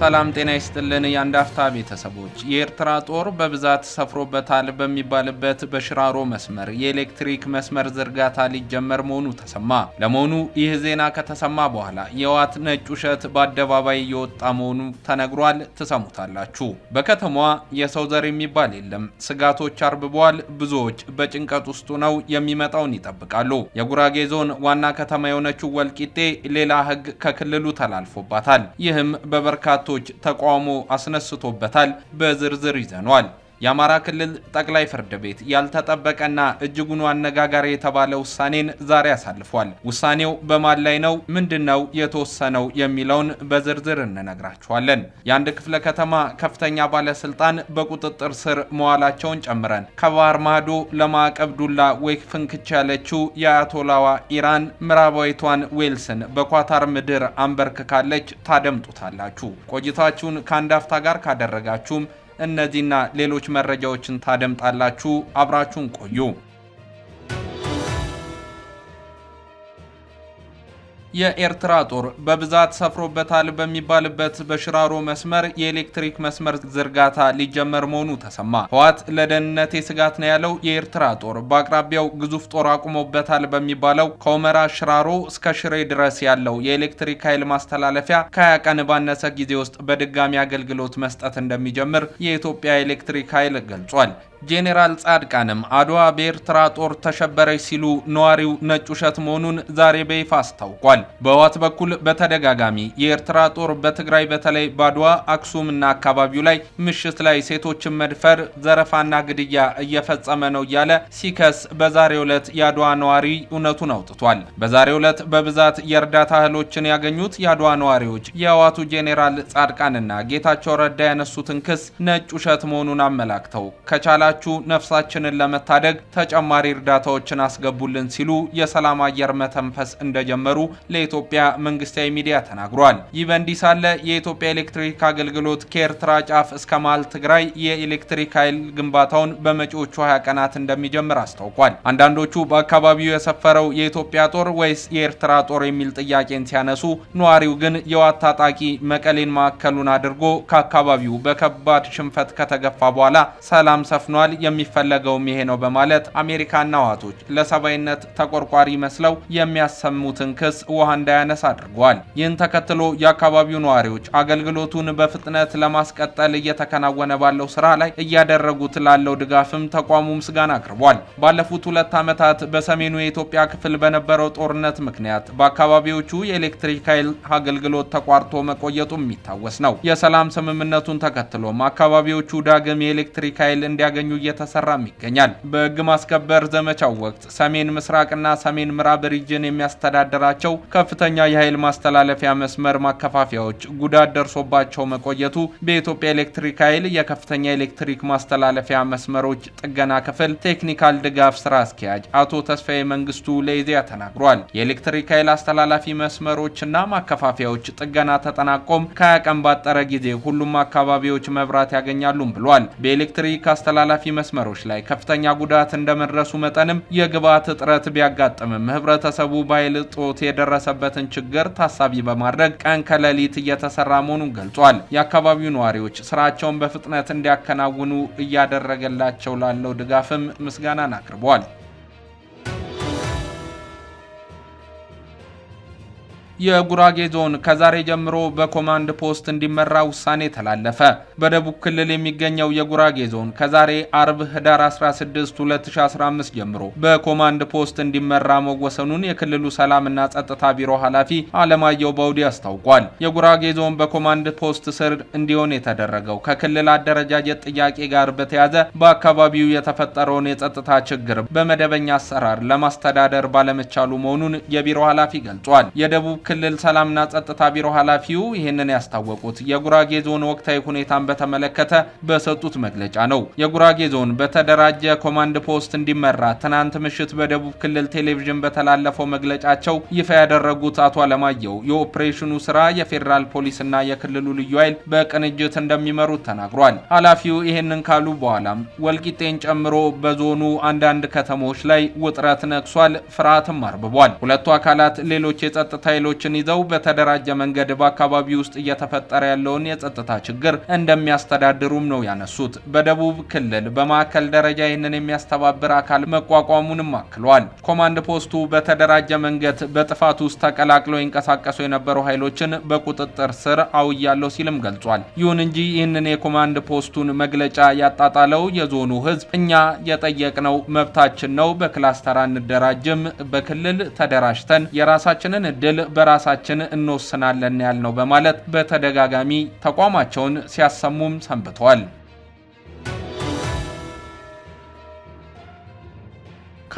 ሰላም ጤና ይስጥልን። የአንድ አፍታ ቤተሰቦች የኤርትራ ጦር በብዛት ሰፍሮበታል በሚባልበት በሽራሮ መስመር የኤሌክትሪክ መስመር ዝርጋታ ሊጀመር መሆኑ ተሰማ። ለመሆኑ ይህ ዜና ከተሰማ በኋላ የዋት ነጭ ውሸት በአደባባይ እየወጣ መሆኑ ተነግሯል። ትሰሙታላችሁ። በከተማዋ የሰው ዘር የሚባል የለም። ስጋቶች አርብበዋል። ብዙዎች በጭንቀት ውስጡ ነው፣ የሚመጣውን ይጠብቃሉ። የጉራጌ ዞን ዋና ከተማ የሆነችው ወልቂጤ ሌላ ሕግ ከክልሉ ተላልፎባታል። ይህም በበርካታ በርካቶች ተቃውሞ አስነስቶበታል። በዝርዝር ይዘነዋል። የአማራ ክልል ጠቅላይ ፍርድ ቤት ያልተጠበቀና እጅጉኑ አነጋጋሪ የተባለ ውሳኔን ዛሬ አሳልፏል። ውሳኔው በማን ላይ ነው? ምንድነው የተወሰነው? የሚለውን በዝርዝር እንነግራችኋለን። የአንድ ክፍለ ከተማ ከፍተኛ ባለስልጣን በቁጥጥር ስር መዋላቸውን ጨምረን ከባህር ማዶ ለማዕቀብ ዱላ ወይ ፍንክች ያለችው የአያቶላዋ ኢራን ምዕራባዊቷን ዌልስን በኳታር ምድር አንበርክካለች። ታደምጡታላችሁ። ቆይታችሁን ከአንድ አፍታ ጋር ካደረጋችሁም እነዚህና ሌሎች መረጃዎችን ታደምጣላችሁ። አብራችሁን ቆዩ። የኤርትራ ጦር በብዛት ሰፍሮበታል በሚባልበት በሽራሮ መስመር የኤሌክትሪክ መስመር ዝርጋታ ሊጀመር መሆኑ ተሰማ። ህወሓት ለደህንነቴ ስጋት ነው ያለው የኤርትራ ጦር በአቅራቢያው ግዙፍ ጦር አቁሞበታል በሚባለው ከሁመራ ሽራሮ እስከ ሽሬ ድረስ ያለው የኤሌክትሪክ ኃይል ማስተላለፊያ ከሀያ ቀን ባነሰ ጊዜ ውስጥ በድጋሚ አገልግሎት መስጠት እንደሚጀምር የኢትዮጵያ ኤሌክትሪክ ኃይል ገልጿል። ጄኔራል ጻድቃንም አድዋ በኤርትራ ጦር ተሸበረች ሲሉ ነዋሪው ነጭ ውሸት መሆኑን ዛሬ በይፋ አስታውቋል። በህወሓት በኩል በተደጋጋሚ የኤርትራ ጦር በትግራይ በተለይ ባድዋ እና አካባቢው ላይ ምሽት ላይ ሴቶችን መድፈር፣ ዘረፋና ግድያ እየፈጸመ ነው እያለ ሲከስ በዛሬ ዕለት የአድዋ ነዋሪ እውነቱን አውጥቷል። በዛሬው ዕለት በብዛት የእርዳታ እህሎችን ያገኙት የአድዋ ነዋሪዎች የህወሓቱ ጄኔራል ጻድቃንና ጌታቸው ረዳ ያነሱትን ክስ ነጭ ውሸት መሆኑን አመላክተው ከቻላ እባካችሁ ነፍሳችንን ለመታደግ ተጨማሪ እርዳታዎችን አስገቡልን ሲሉ የሰላም አየር መተንፈስ እንደጀመሩ ለኢትዮጵያ መንግስታዊ ሚዲያ ተናግሯል። ይህ በእንዲህ ሳለ የኢትዮጵያ ኤሌክትሪክ አገልግሎት ከኤርትራ ጫፍ እስከ መሀል ትግራይ የኤሌክትሪክ ኃይል ግንባታውን በመጪዎቹ ሀያ ቀናት እንደሚጀምር አስታውቋል። አንዳንዶቹ በአካባቢው የሰፈረው የኢትዮጵያ ጦር ወይስ የኤርትራ ጦር የሚል ጥያቄን ሲያነሱ፣ ነዋሪው ግን የዋት ታጣቂ መቀሌን ማዕከሉን አድርጎ ከአካባቢው በከባድ ሽንፈት ከተገፋ በኋላ ሰላም ሰፍኖ ወስኗል። የሚፈለገውም ይሄ ነው በማለት አሜሪካና ዋቶች ለሰብአዊነት ተቆርቋሪ መስለው የሚያሰሙትን ክስ ውሃ እንዳያነስ አድርጓል። ይህን ተከትሎ የአካባቢው ነዋሪዎች አገልግሎቱን በፍጥነት ለማስቀጠል እየተከናወነ ባለው ስራ ላይ እያደረጉት ላለው ድጋፍም ተቋሙ ምስጋና አቅርቧል። ባለፉት ሁለት ዓመታት በሰሜኑ የኢትዮጵያ ክፍል በነበረው ጦርነት ምክንያት በአካባቢዎቹ የኤሌክትሪክ ኃይል አገልግሎት ተቋርጦ መቆየቱ የሚታወስ ነው። የሰላም ስምምነቱን ተከትሎም አካባቢዎቹ ዳግም የኤሌክትሪክ ኃይል እንዲያገኙ እንዲያገኙ እየተሰራም ይገኛል። በህግ ማስከበር ዘመቻው ወቅት ሰሜን ምስራቅና ሰሜን ምዕራብ ሪጅን የሚያስተዳድራቸው ከፍተኛ የኃይል ማስተላለፊያ መስመር ማከፋፊያዎች ጉዳት ደርሶባቸው መቆየቱ በኢትዮጵያ ኤሌክትሪክ ኃይል የከፍተኛ ኤሌክትሪክ ማስተላለፊያ መስመሮች ጥገና ክፍል ቴክኒካል ድጋፍ ስራ አስኪያጅ አቶ ተስፋዬ መንግስቱ ለኢዜአ ተናግሯል። የኤሌክትሪክ ኃይል አስተላላፊ መስመሮችና ማከፋፊያዎች ጥገና ተጠናቆም ከሀያ ቀን ባጠረ ጊዜ ሁሉም አካባቢዎች መብራት ያገኛሉም ብሏል። በኤሌክትሪክ አስተላላፊ አላፊ መስመሮች ላይ ከፍተኛ ጉዳት እንደመድረሱ መጠንም የግብዓት እጥረት ቢያጋጥምም ህብረተሰቡ በኃይል እጦት የደረሰበትን ችግር ታሳቢ በማድረግ ቀን ከሌሊት እየተሰራ መሆኑን ገልጿል። የአካባቢው ነዋሪዎች ስራቸውን በፍጥነት እንዲያከናውኑ እያደረገላቸው ላለው ድጋፍም ምስጋናን አቅርቧል። የጉራጌ ዞን ከዛሬ ጀምሮ በኮማንድ ፖስት እንዲመራ ውሳኔ ተላለፈ። በደቡብ ክልል የሚገኘው የጉራጌ ዞን ከዛሬ አርብ ህዳር 16 2015 ጀምሮ በኮማንድ ፖስት እንዲመራ መወሰኑን የክልሉ ሰላምና ጸጥታ ቢሮ ኃላፊ አለማየሁ በውዲ አስታውቋል። የጉራጌ ዞን በኮማንድ ፖስት ስር እንዲሆን የተደረገው ከክልል አደረጃጀት ጥያቄ ጋር በተያዘ በአካባቢው የተፈጠረውን የጸጥታ ችግር በመደበኛ አሰራር ለማስተዳደር ባለመቻሉ መሆኑን የቢሮ ኃላፊ ገልጿል። የደቡብ ክልል ሰላምና ጸጥታ ቢሮ ኃላፊው ይህንን ያስታወቁት የጉራጌ ዞን ወቅታዊ ሁኔታን በተመለከተ በሰጡት መግለጫ ነው። የጉራጌ ዞን በተደራጀ ኮማንድ ፖስት እንዲመራ ትናንት ምሽት በደቡብ ክልል ቴሌቪዥን በተላለፈው መግለጫቸው ይፋ ያደረጉት አቶ አለማየሁ የኦፕሬሽኑ ስራ የፌዴራል ፖሊስና የክልሉ ልዩ ኃይል በቅንጅት እንደሚመሩት ተናግሯል። ኃላፊው ይህንን ካሉ በኋላም ወልቂጤን ጨምሮ በዞኑ አንዳንድ ከተሞች ላይ ውጥረት ነግሷል፣ ፍርሃትም አርብቧል። ሁለቱ አካላት ሌሎች የጸጥታ ኃይሎች ኃይሎችን ይዘው በተደራጀ መንገድ በአካባቢ ውስጥ እየተፈጠረ ያለውን የጸጥታ ችግር እንደሚያስተዳድሩም ነው ያነሱት። በደቡብ ክልል በማዕከል ደረጃ ይህንን የሚያስተባብር አካል መቋቋሙንም አክሏል። ኮማንድ ፖስቱ በተደራጀ መንገድ በጥፋት ውስጥ ተቀላቅለው ይንቀሳቀሱ የነበሩ ኃይሎችን በቁጥጥር ስር አውያለሁ ሲልም ገልጿል። ይሁን እንጂ ይህንን የኮማንድ ፖስቱን መግለጫ ያጣጣለው የዞኑ ህዝብ እኛ የጠየቅነው መብታችን ነው፣ በክላስተር አንደራጅም፣ በክልል ተደራጅተን የራሳችንን እድል በ በራሳችን እንወስናለን ያልነው በማለት በተደጋጋሚ ተቋማቸውን ሲያሰሙም ሰንብተዋል።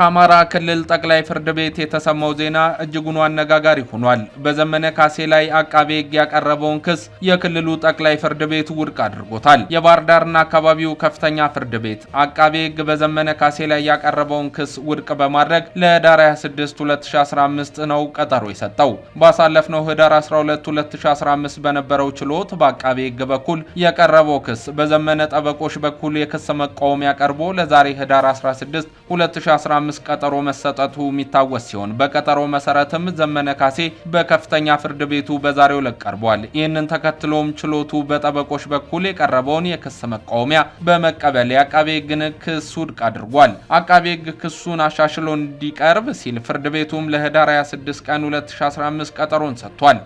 ከአማራ ክልል ጠቅላይ ፍርድ ቤት የተሰማው ዜና እጅጉን አነጋጋሪ ሆኗል። በዘመነ ካሴ ላይ አቃቤ ሕግ ያቀረበውን ክስ የክልሉ ጠቅላይ ፍርድ ቤት ውድቅ አድርጎታል። የባህር ዳርና አካባቢው ከፍተኛ ፍርድ ቤት አቃቤ ሕግ በዘመነ ካሴ ላይ ያቀረበውን ክስ ውድቅ በማድረግ ለህዳር 26 2015 ነው ቀጠሮ የሰጠው። ባሳለፍነው ህዳር 12 2015 በነበረው ችሎት በአቃቤ ሕግ በኩል የቀረበው ክስ በዘመነ ጠበቆች በኩል የክስ መቃወሚያ ቀርቦ ለዛሬ ህዳር 16 2015 2015 ቀጠሮ መሰጠቱ የሚታወስ ሲሆን በቀጠሮ መሰረትም ዘመነ ካሴ በከፍተኛ ፍርድ ቤቱ በዛሬው ዕለት ቀርቧል። ይህንን ተከትሎም ችሎቱ በጠበቆች በኩል የቀረበውን የክስ መቃወሚያ በመቀበል የአቃቤ ሕግን ክስ ውድቅ አድርጓል። አቃቤ ሕግ ክሱን አሻሽሎ እንዲቀርብ ሲል ፍርድ ቤቱም ለህዳር 26 ቀን 2015 ቀጠሮን ሰጥቷል።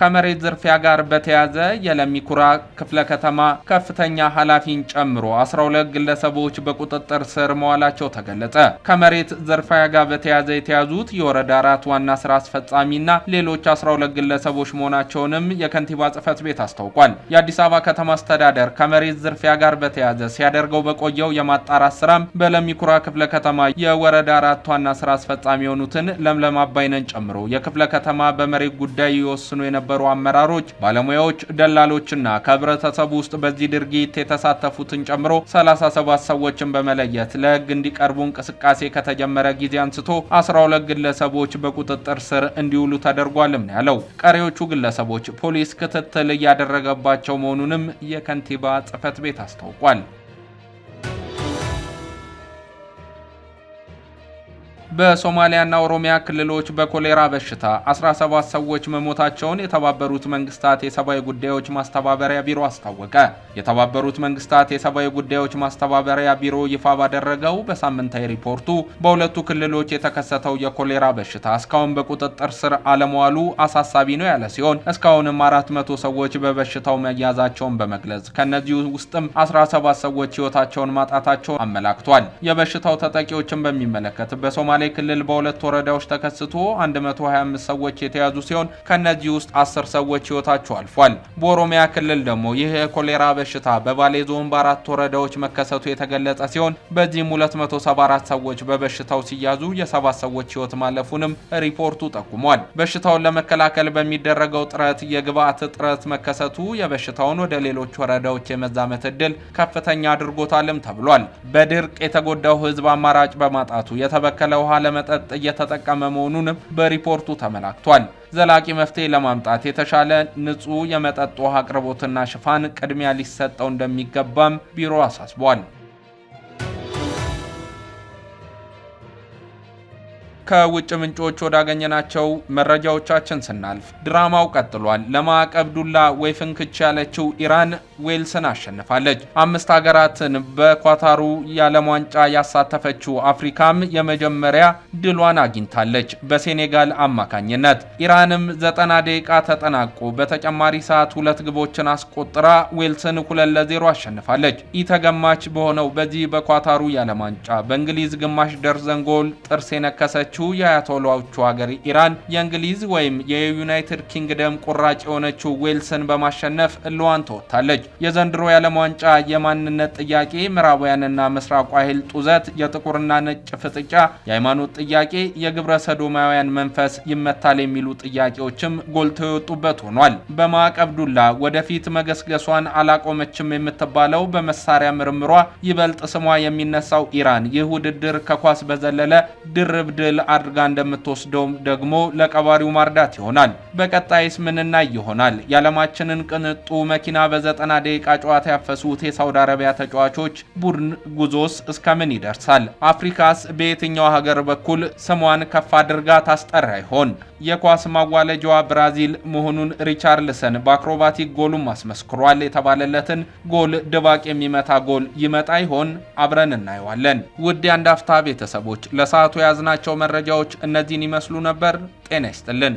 ከመሬት ዝርፊያ ጋር በተያዘ የለሚኩራ ክፍለ ከተማ ከፍተኛ ኃላፊን ጨምሮ 12 ግለሰቦች በቁጥጥር ስር መዋላቸው ተገለጸ። ከመሬት ዝርፊያ ጋር በተያዘ የተያዙት የወረዳ አራት ዋና ስራ አስፈጻሚና ሌሎች 12 ግለሰቦች መሆናቸውንም የከንቲባ ጽህፈት ቤት አስታውቋል። የአዲስ አበባ ከተማ አስተዳደር ከመሬት ዝርፊያ ጋር በተያዘ ሲያደርገው በቆየው የማጣራት ስራም በለሚኩራ ክፍለ ከተማ የወረዳ አራት ዋና ስራ አስፈጻሚ የሆኑትን ለምለም አባይነን ጨምሮ የክፍለ ከተማ በመሬት ጉዳይ ይወስኑ የነበ የነበሩ አመራሮች፣ ባለሙያዎች፣ ደላሎችና ከህብረተሰቡ ውስጥ በዚህ ድርጊት የተሳተፉትን ጨምሮ 37 ሰዎችን በመለየት ለህግ እንዲቀርቡ እንቅስቃሴ ከተጀመረ ጊዜ አንስቶ 12 ግለሰቦች በቁጥጥር ስር እንዲውሉ ተደርጓልም ምን ያለው። ቀሪዎቹ ግለሰቦች ፖሊስ ክትትል እያደረገባቸው መሆኑንም የከንቲባ ጽህፈት ቤት አስታውቋል። በሶማሊያና ኦሮሚያ ክልሎች በኮሌራ በሽታ 17 ሰዎች መሞታቸውን የተባበሩት መንግስታት የሰብአዊ ጉዳዮች ማስተባበሪያ ቢሮ አስታወቀ። የተባበሩት መንግስታት የሰብአዊ ጉዳዮች ማስተባበሪያ ቢሮ ይፋ ባደረገው በሳምንታዊ ሪፖርቱ በሁለቱ ክልሎች የተከሰተው የኮሌራ በሽታ እስካሁን በቁጥጥር ስር አለመዋሉ አሳሳቢ ነው ያለ ሲሆን እስካሁንም 400 ሰዎች በበሽታው መያዛቸውን በመግለጽ ከእነዚህ ውስጥም 17 ሰዎች ህይወታቸውን ማጣታቸውን አመላክቷል። የበሽታው ተጠቂዎችን በሚመለከት በሶማሊያ በሶማሌ ክልል በሁለት ወረዳዎች ተከስቶ 125 ሰዎች የተያዙ ሲሆን ከእነዚህ ውስጥ 10 ሰዎች ሕይወታቸው አልፏል። በኦሮሚያ ክልል ደግሞ ይህ የኮሌራ በሽታ በባሌ ዞን በአራት ወረዳዎች መከሰቱ የተገለጸ ሲሆን በዚህም 274 ሰዎች በበሽታው ሲያዙ የሰባት ሰዎች ሕይወት ማለፉንም ሪፖርቱ ጠቁሟል። በሽታውን ለመከላከል በሚደረገው ጥረት የግብአት እጥረት መከሰቱ የበሽታውን ወደ ሌሎች ወረዳዎች የመዛመት እድል ከፍተኛ አድርጎታልም ተብሏል። በድርቅ የተጎዳው ሕዝብ አማራጭ በማጣቱ የተበከለው ውሃ ለመጠጥ እየተጠቀመ መሆኑንም በሪፖርቱ ተመላክቷል። ዘላቂ መፍትሄ ለማምጣት የተሻለ ንጹህ የመጠጥ ውሃ አቅርቦትና ሽፋን ቅድሚያ ሊሰጠው እንደሚገባም ቢሮ አሳስቧል። ከውጭ ምንጮች ወዳገኘናቸው መረጃዎቻችን ስናልፍ ድራማው ቀጥሏል። ለማዕቀብ ዱላ ወይ ፍንክች ያለችው ኢራን ዌልስን አሸንፋለች። አምስት ሀገራትን በኳታሩ የዓለም ዋንጫ ያሳተፈችው አፍሪካም የመጀመሪያ ድሏን አግኝታለች በሴኔጋል አማካኝነት። ኢራንም ዘጠና ደቂቃ ተጠናቆ በተጨማሪ ሰዓት ሁለት ግቦችን አስቆጥራ ዌልስን ሁለት ለዜሮ አሸንፋለች። ኢተገማች በሆነው በዚህ በኳታሩ የዓለም ዋንጫ በእንግሊዝ ግማሽ ደርዘን ጎል ጥርስ የነከሰች የነበረችው የአያቶላዎቹ ሀገር ኢራን የእንግሊዝ ወይም የዩናይትድ ኪንግደም ቁራጭ የሆነችው ዌልስን በማሸነፍ እልዋን ተወጥታለች። የዘንድሮ የዓለም ዋንጫ የማንነት ጥያቄ፣ ምዕራባውያንና ምስራቁ ኃይል ጡዘት፣ የጥቁርና ነጭ ፍጥጫ፣ የሃይማኖት ጥያቄ፣ የግብረ ሰዶማውያን መንፈስ ይመታል የሚሉ ጥያቄዎችም ጎልተው የወጡበት ሆኗል። በማዕቀብ ዱላ ወደፊት መገስገሷን አላቆመችም የምትባለው በመሳሪያ ምርምሯ ይበልጥ ስሟ የሚነሳው ኢራን ይህ ውድድር ከኳስ በዘለለ ድርብ ድል አድርጋ እንደምትወስደው ደግሞ ለቀባሪው ማርዳት ይሆናል። በቀጣይስ ምንናይ ይሆናል? የዓለማችንን ቅንጡ መኪና በዘጠና ደቂቃ ጨዋታ ያፈሱት የሳውዲ አረቢያ ተጫዋቾች ቡድን ጉዞስ እስከምን ይደርሳል? አፍሪካስ በየትኛው ሀገር በኩል ስሟን ከፍ አድርጋ ታስጠራ ይሆን? የኳስ ማዋለጃዋ ብራዚል መሆኑን ሪቻርልሰን በአክሮባቲክ ጎሉም አስመስክሯል የተባለለትን ጎል ድባቅ የሚመታ ጎል ይመጣ ይሆን? አብረን እናየዋለን። ውድ የአንድ አፍታ ቤተሰቦች ለሰዓቱ የያዝናቸው መረጃዎች እነዚህን ይመስሉ ነበር። ጤና ይስጥልን።